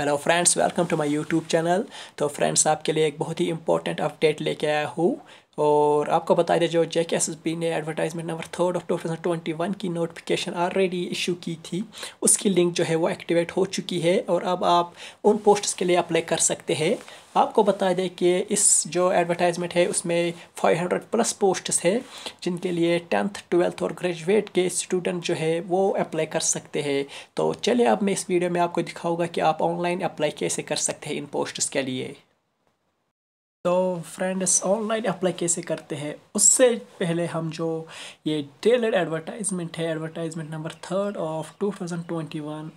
hello friends welcome to my YouTube channel तो friends आपके लिए एक बहुत ही इंपॉर्टेंट अपडेट लेके आया हूँ और आपको बता दें जो जेके एस ने advertisement number third of two thousand twenty one की नोटिफिकेशन ऑलरेडी इशू की थी उसकी लिंक जो है वो एक्टिवेट हो चुकी है और अब आप उन पोस्ट्स के लिए अप्लाई कर सकते हैं आपको बता दें कि इस जो एडवर्टाइजमेंट है उसमें 500 प्लस पोस्ट्स है जिनके लिए टेंथ ट्वेल्थ और ग्रेजुएट के स्टूडेंट जो है वो अप्लाई कर सकते हैं तो चलिए अब मैं इस वीडियो में आपको दिखाऊंगा कि आप ऑनलाइन अप्लाई कैसे कर सकते हैं इन पोस्ट्स के लिए तो फ्रेंड्स ऑनलाइन अप्लाई कैसे करते हैं उससे पहले हम जो ये टेलर एडवर्टाइजमेंट है एडवर्टाइजमेंट नंबर थर्ड ऑफ 2021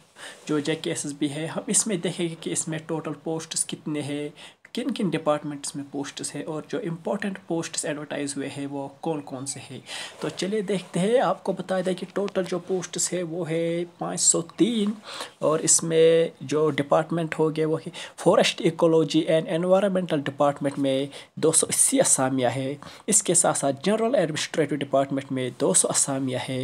जो जेके एस एस बी है हम इसमें देखेंगे कि इसमें टोटल पोस्ट्स कितने हैं किन किन डिपार्टमेंट्स में पोस्ट्स है और जो इम्पोर्टेंट पोस्ट्स एडवर्टाइज हुए हैं वो कौन कौन से है तो चलिए देखते हैं आपको बता दें कि टोटल जो पोस्ट्स है वो है 503 और इसमें जो डिपार्टमेंट हो गए वो है forest ecology and environmental department में दो सौ अस्सी असामिया है इसके साथ साथ जनरल एडमिनिस्ट्रेटिव डिपार्टमेंट में दो सौ असामिया है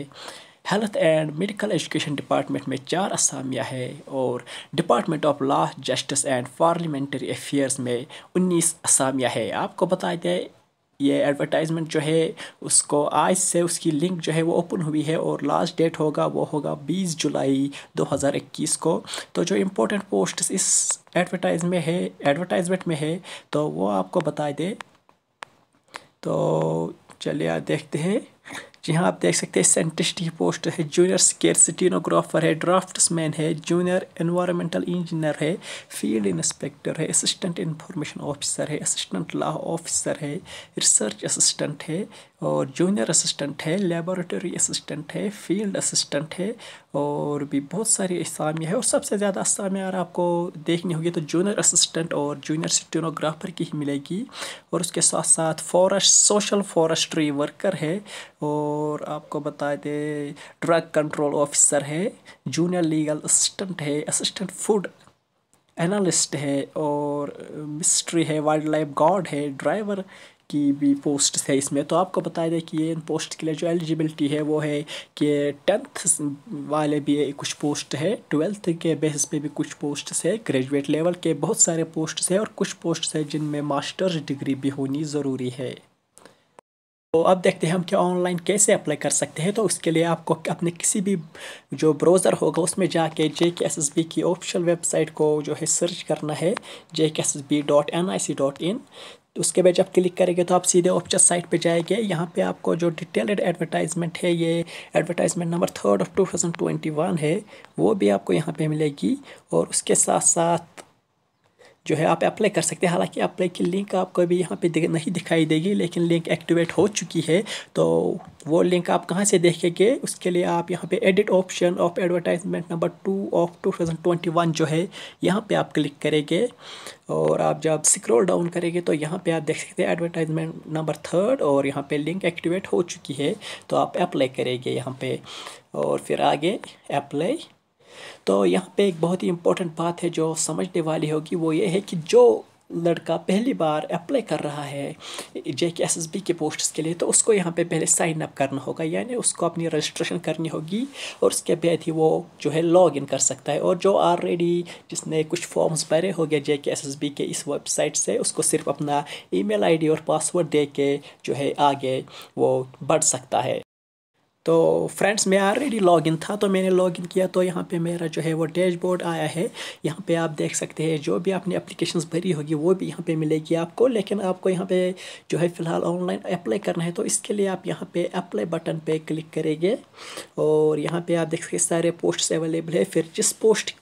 health and medical education department में चार असामिया है और department of law justice and parliamentary affairs में उन्नीस असामिया है आपको बता दें ये एडवर्टाइजमेंट जो है उसको आज से उसकी लिंक जो है वो ओपन हुई है और लास्ट डेट होगा वो होगा 20 जुलाई 2021 को तो जो इम्पोर्टेंट पोस्ट इस एडवर्टाइज में है एडवर्टाइजमेंट में है तो वो आपको बता दे तो चलिए देखते हैं जी हाँ आप देख सकते हैं साइंटिस्ट की पोस्ट है जूनियर स्केर सिटीनोग्राफ़र है ड्राफ्ट्समैन है जूनियर इन्वायरमेंटल इंजीनियर है फील्ड इंस्पेक्टर है असिस्टेंट इंफॉर्मेशन ऑफिसर है असिस्टेंट लॉ ऑफिसर है रिसर्च असिस्टेंट है और जूनियर असिस्टेंट है लेबोरेटरी असिस्टेंट है फील्ड असिस्टेंट है और भी बहुत सारी असामियाँ है और सबसे ज़्यादा असामियाँ अगर आपको देखनी होगी तो जूनियर असिस्टेंट और जूनियर सिटीनोग्राफर की ही मिलेगी और उसके साथ साथ फॉरेस्ट सोशल फॉरेस्ट्री वर्कर है और और आपको बता दें ड्रग कंट्रोल ऑफिसर है जूनियर लीगल असिस्टेंट है असिस्टेंट फूड एनालिस्ट है और मिस्ट्री है वाइल्ड लाइफ गार्ड है ड्राइवर की भी पोस्ट है इसमें तो आपको बता दें कि ये इन पोस्ट के लिए जो एलिजिबिलिटी है वो है कि टेंथ वाले भी कुछ पोस्ट है ट्वेल्थ के बेसिस पे भी कुछ पोस्ट है ग्रेजुएट लेवल के बहुत सारे पोस्ट है और कुछ पोस्ट है जिनमें मास्टर्स डिग्री भी होनी ज़रूरी है तो अब देखते हैं हम क्या ऑनलाइन कैसे अप्लाई कर सकते हैं तो उसके लिए आपको अपने किसी भी जो ब्राउज़र होगा उसमें जाके J K S S B की ऑफिशियल वेबसाइट को जो है सर्च करना है J K S S B dot N I C dot in उसके बाद जब क्लिक करेंगे तो आप सीधे ऑफिशियल साइट पे जाएंगे यहाँ पे आपको जो डिटेल्ड एडवर्टाइजमेंट है ये advertisement number third of two thousand twenty one है वो भी आपको यहाँ पर मिलेगी और उसके साथ साथ जो है आप अप्लाई कर सकते हैं हालांकि अप्लाई की लिंक आपको अभी यहाँ पे नहीं दिखाई देगी लेकिन लिंक एक्टिवेट हो चुकी है तो वो लिंक आप कहाँ से देखेंगे उसके लिए आप यहाँ पे edit option of advertisement number two of 2021 जो है यहाँ पे आप क्लिक करेंगे और आप जब स्क्रॉल डाउन करेंगे तो यहाँ पे आप देख सकते हैं एडवर्टाइजमेंट नंबर थर्ड और यहाँ पे लिंक एक्टिवेट हो चुकी है तो आप अप्लाई करेंगे यहाँ पे और फिर आगे अप्लाई तो यहाँ पे एक बहुत ही इम्पोर्टेंट बात है जो समझने वाली होगी वो ये है कि जो लड़का पहली बार अप्लाई कर रहा है J K S S B के पोस्ट्स के लिए तो उसको यहाँ पे पहले साइन अप करना होगा यानी उसको अपनी रजिस्ट्रेशन करनी होगी और उसके बाद ही वो जो है लॉग इन कर सकता है और जो ऑलरेडी जिसने कुछ फॉर्म्स भरे हो गए जे के एस एस बी के इस वेबसाइट से उसको सिर्फ अपना ई मेल आई डी और पासवर्ड दे के जो है आगे वो बढ़ सकता है तो फ्रेंड्स मैं ऑलरेडी लॉगिन था तो मैंने लॉगिन किया तो यहाँ पे मेरा जो है वो डैशबोर्ड आया है यहाँ पे आप देख सकते हैं जो भी आपने एप्लीकेशंस भरी होगी वो भी यहाँ पे मिलेगी आपको लेकिन आपको यहाँ पे जो है फ़िलहाल ऑनलाइन अप्लाई करना है तो इसके लिए आप यहाँ पे अप्लाई बटन पे क्लिक करेंगे और यहाँ पर आप देख सकते सारे पोस्ट अवेलेबल है फिर जिस पोस्ट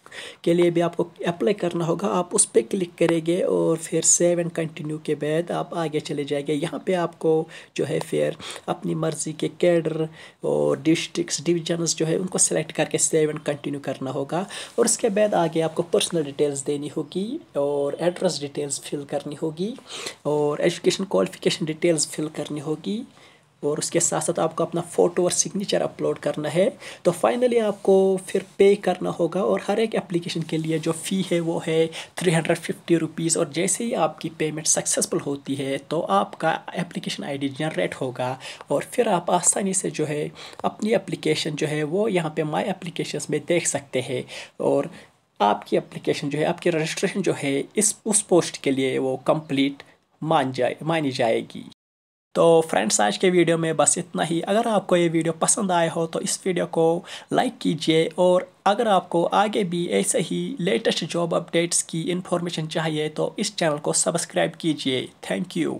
के लिए भी आपको अप्लाई करना होगा आप उस पर क्लिक करेंगे और फिर सेव एंड कंटिन्यू के बाद आप आगे चले जाएंगे यहाँ पे आपको जो है फिर अपनी मर्ज़ी के कैडर और डिस्ट्रिक्स डिविजन्स जो है उनको सेलेक्ट करके सेव एंड कंटिन्यू करना होगा और उसके बाद आगे आपको पर्सनल डिटेल्स देनी होगी और एड्रेस डिटेल्स फिल करनी होगी और एजुकेशन क्वालिफिकेशन डिटेल्स फिल करनी होगी और उसके साथ साथ आपको अपना फ़ोटो और सिग्नेचर अपलोड करना है तो फाइनली आपको फिर पे करना होगा और हर एक एप्लीकेशन के लिए जो फ़ी है वो है थ्री हंड्रेड फिफ्टी रुपीज़ और जैसे ही आपकी पेमेंट सक्सेसफुल होती है तो आपका एप्लीकेशन आईडी जनरेट होगा और फिर आप आसानी से जो है अपनी एप्लीकेशन जो है वो यहाँ पर माई एप्लीकेशन में देख सकते हैं और आपकी एप्लीकेशन जो है आपकी रजिस्ट्रेशन जो है इस उस पोस्ट के लिए वो कंप्लीट मान जाए मानी जाएगी तो फ्रेंड्स आज के वीडियो में बस इतना ही अगर आपको ये वीडियो पसंद आए हो तो इस वीडियो को लाइक कीजिए और अगर आपको आगे भी ऐसे ही लेटेस्ट जॉब अपडेट्स की इन्फॉर्मेशन चाहिए तो इस चैनल को सब्सक्राइब कीजिए थैंक यू